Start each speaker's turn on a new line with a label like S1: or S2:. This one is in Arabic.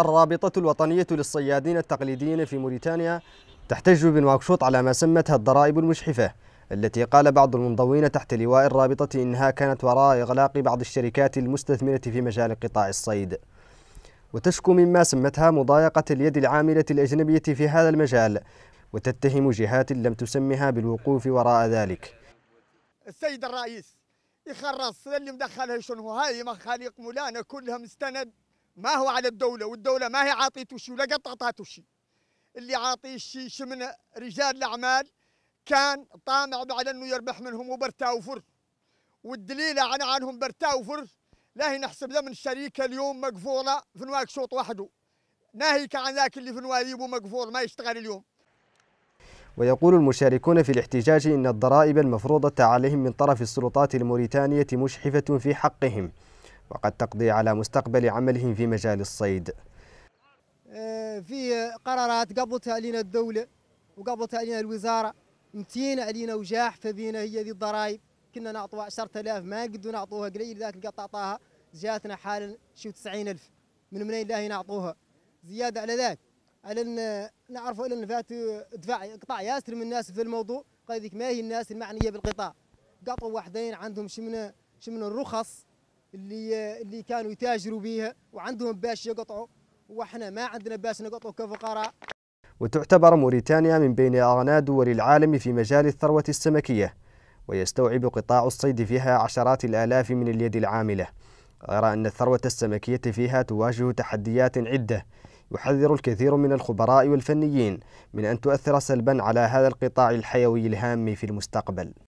S1: الرابطة الوطنية للصيادين التقليديين في موريتانيا تحتج بنواكشوط على ما سمتها الضرائب المشحفة التي قال بعض المنضوين تحت لواء الرابطة إنها كانت وراء إغلاق بعض الشركات المستثمرة في مجال قطاع الصيد وتشكو مما سمتها مضايقة اليد العاملة الأجنبية في هذا المجال وتتهم جهات لم تسمها بالوقوف وراء ذلك
S2: السيد الرئيس يخرص اللي مدخلها شنو هاي مخاليق مولانا كلها مستند ما هو على الدولة والدولة ما هي عاطيته شيء ولا قد شيء اللي عاطيه شيء من رجال الأعمال كان طامع على أنه يربح منهم وبرتا وفر والدليل عن عنهم برتا وفر لاهي نحسب له من اليوم مقفولة في نواك شوط وحده ناهيك عن ذاك اللي في نواديبه مقفول ما يشتغل اليوم
S1: ويقول المشاركون في الاحتجاج إن الضرائب المفروضة عليهم من طرف السلطات الموريتانية مشحفة في حقهم وقد تقضي على مستقبل عملهم في مجال الصيد
S3: آه، في قرارات قبلتها علينا الدولة وقبلتها علينا الوزارة متينة علينا وجاح فبينا هي ذي الضرائب كنا نعطوها 10000 ما قدوا نعطوها قليل ذاك القطع عطاها جاتنا حالا شو 90000 من منين الله نعطوها زيادة على ذاك على ان نعرفوا ان فات دفع قطع ياسر من الناس في الموضوع قال ذيك ما هي الناس المعنية بالقطاع قطعوا واحدين عندهم شمن شمن الرخص اللي اللي كانوا يتاجروا بيها وعندهم باش يقطعوا واحنا ما عندنا باس نقطعوا كفقراء
S1: وتعتبر موريتانيا من بين أغنى دول العالم في مجال الثروة السمكية ويستوعب قطاع الصيد فيها عشرات الآلاف من اليد العاملة غير أن الثروة السمكية فيها تواجه تحديات عدة يحذر الكثير من الخبراء والفنيين من أن تؤثر سلبا على هذا القطاع الحيوي الهام في المستقبل